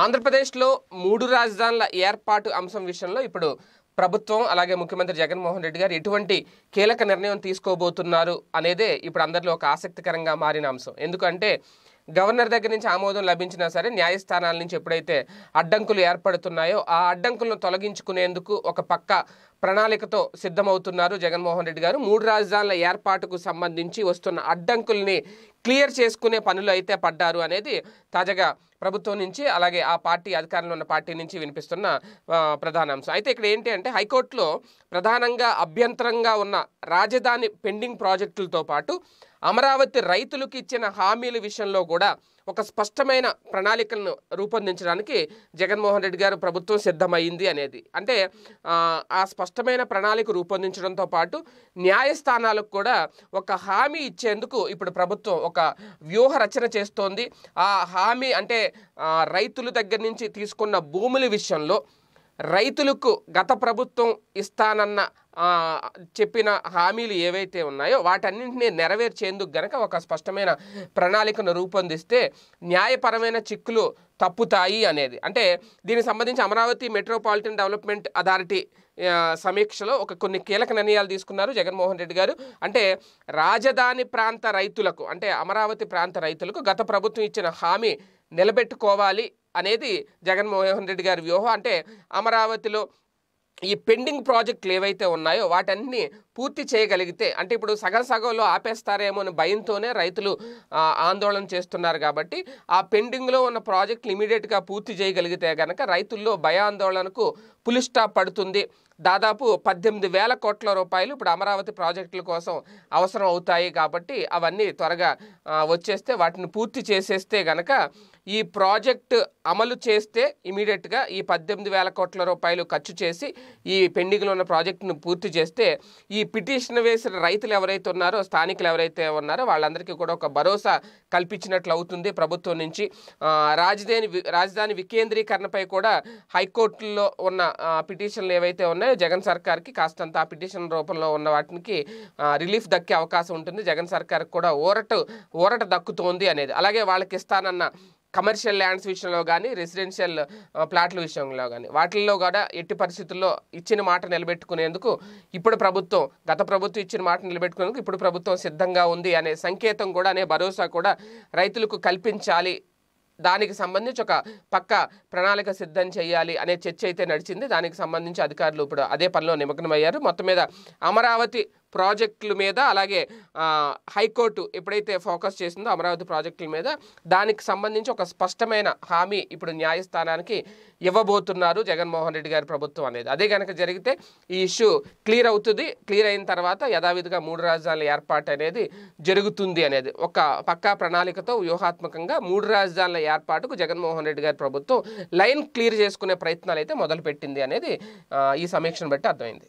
ఆంధ్రప్రదేశ్లో మూడు రాజధానుల ఏర్పాటు అంశం విషయంలో ఇప్పుడు ప్రభుత్వం అలాగే ముఖ్యమంత్రి జగన్మోహన్ రెడ్డి గారు ఎటువంటి కీలక నిర్ణయం తీసుకోబోతున్నారు అనేదే ఇప్పుడు అందరిలో ఒక ఆసక్తికరంగా మారిన అంశం ఎందుకంటే గవర్నర్ దగ్గర నుంచి ఆమోదం లభించినా సరే న్యాయస్థానాల నుంచి ఎప్పుడైతే అడ్డంకులు ఏర్పడుతున్నాయో ఆ అడ్డంకులను తొలగించుకునేందుకు ఒక పక్క ప్రణాళికతో సిద్ధమవుతున్నారు జగన్మోహన్ రెడ్డి గారు మూడు రాజధానుల ఏర్పాటుకు సంబంధించి వస్తున్న అడ్డంకుల్ని క్లియర్ చేసుకునే పనులు అయితే పడ్డారు అనేది తాజాగా ప్రభుత్వం నుంచి అలాగే ఆ పార్టీ అధికారంలో ఉన్న పార్టీ నుంచి వినిపిస్తున్న ప్రధాన అంశం అయితే ఇక్కడ ఏంటి అంటే హైకోర్టులో ప్రధానంగా అభ్యంతరంగా ఉన్న రాజధాని పెండింగ్ ప్రాజెక్టులతో పాటు అమరావతి రైతులకు ఇచ్చిన హామీల విషయంలో కూడా ఒక స్పష్టమైన ప్రణాళికలను రూపొందించడానికి జగన్మోహన్ రెడ్డి గారు ప్రభుత్వం సిద్ధమైంది అనేది అంటే ఆ స్పష్టమైన ప్రణాళిక రూపొందించడంతో పాటు న్యాయస్థానాలకు కూడా ఒక హామీ ఇచ్చేందుకు ఇప్పుడు ప్రభుత్వం ఒక వ్యూహ రచన చేస్తోంది ఆ హామీ అంటే రైతుల దగ్గర నుంచి తీసుకున్న భూముల విషయంలో రైతులకు గత ప్రభుత్వం ఇస్తానన్న చెప్పిన హామీలు ఏవైతే ఉన్నాయో వాటన్నింటినీ నెరవేర్చేందుకు గనక ఒక స్పష్టమైన ప్రణాళికను రూపొందిస్తే న్యాయపరమైన చిక్కులు తప్పుతాయి అనేది అంటే దీనికి సంబంధించి అమరావతి మెట్రోపాలిటన్ డెవలప్మెంట్ అథారిటీ సమీక్షలో ఒక కొన్ని కీలక నిర్ణయాలు తీసుకున్నారు జగన్మోహన్ రెడ్డి గారు అంటే రాజధాని ప్రాంత రైతులకు అంటే అమరావతి ప్రాంత రైతులకు గత ప్రభుత్వం ఇచ్చిన హామీ నిలబెట్టుకోవాలి అనేది జగన్మోహన్ రెడ్డి గారి వ్యూహం అంటే అమరావతిలో ఈ పెండింగ్ ప్రాజెక్టులు ఏవైతే ఉన్నాయో వాటన్ని పూర్తి చేయగలిగితే అంటే ఇప్పుడు సగం సగంలో ఆపేస్తారేమో అని భయంతోనే రైతులు ఆందోళన చేస్తున్నారు కాబట్టి ఆ పెండింగ్లో ఉన్న ప్రాజెక్టులు ఇమీడియట్గా పూర్తి చేయగలిగితే కనుక రైతుల్లో భయాందోళనకు పులిస్టా పడుతుంది దాదాపు పద్దెనిమిది వేల కోట్ల రూపాయలు ఇప్పుడు అమరావతి ప్రాజెక్టుల కోసం అవసరం అవుతాయి కాబట్టి అవన్నీ త్వరగా వచ్చేస్తే వాటిని పూర్తి చేసేస్తే గనక ఈ ప్రాజెక్టు అమలు చేస్తే ఇమీడియట్గా ఈ పద్దెనిమిది వేల కోట్ల రూపాయలు ఖర్చు చేసి ఈ పెండింగ్లో ఉన్న ప్రాజెక్టును పూర్తి చేస్తే ఈ పిటిషన్ వేసిన రైతులు ఎవరైతే ఉన్నారో స్థానికులు ఎవరైతే ఉన్నారో వాళ్ళందరికీ కూడా ఒక భరోసా కల్పించినట్లు అవుతుంది ప్రభుత్వం నుంచి రాజధాని రాజధాని వికేంద్రీకరణపై కూడా హైకోర్టులో ఉన్న పిటిషన్లు ఏవైతే ఉన్నాయో జగన్ సర్కార్కి కాస్తంత ఆ పిటిషన్ రూపంలో ఉన్న వాటికి రిలీఫ్ దక్కే అవకాశం ఉంటుంది జగన్ సర్కార్కి కూడా ఊరట ఊరట దక్కుతోంది అనేది అలాగే వాళ్ళకి ఇస్తానన్న కమర్షియల్ ల్యాండ్స్ విషయంలో కానీ రెసిడెన్షియల్ ప్లాట్ల విషయంలో కానీ వాటిల్లో కూడా ఎట్టి పరిస్థితుల్లో ఇచ్చిన మాట నిలబెట్టుకునేందుకు ఇప్పుడు ప్రభుత్వం గత ప్రభుత్వం ఇచ్చిన మాట నిలబెట్టుకునేందుకు ఇప్పుడు ప్రభుత్వం సిద్ధంగా ఉంది అనే సంకేతం కూడా అనే భరోసా కూడా రైతులకు కల్పించాలి దానికి సంబంధించి ఒక పక్క ప్రణాళిక సిద్ధం చేయాలి అనే చర్చ అయితే నడిచింది దానికి సంబంధించి అధికారులు ఇప్పుడు అదే పనిలో నిమగ్నమయ్యారు మొత్తం మీద అమరావతి ప్రాజెక్టుల మీద అలాగే హైకోర్టు ఎప్పుడైతే ఫోకస్ చేసిందో అమరావతి ప్రాజెక్టుల మీద దానికి సంబంధించి ఒక స్పష్టమైన హామీ ఇప్పుడు న్యాయస్థానానికి ఇవ్వబోతున్నారు జగన్మోహన్ రెడ్డి గారి ప్రభుత్వం అనేది అదే కనుక జరిగితే ఈ ఇష్యూ క్లియర్ అవుతుంది క్లియర్ అయిన తర్వాత యథావిధిగా మూడు రాజధానుల ఏర్పాటు అనేది జరుగుతుంది అనేది ఒక పక్కా ప్రణాళికతో వ్యూహాత్మకంగా మూడు రాజధానుల ఏర్పాటుకు జగన్మోహన్ రెడ్డి గారి ప్రభుత్వం లైన్ క్లియర్ చేసుకునే ప్రయత్నాలు అయితే మొదలుపెట్టింది అనేది ఈ సమీక్షను బట్టి అర్థమైంది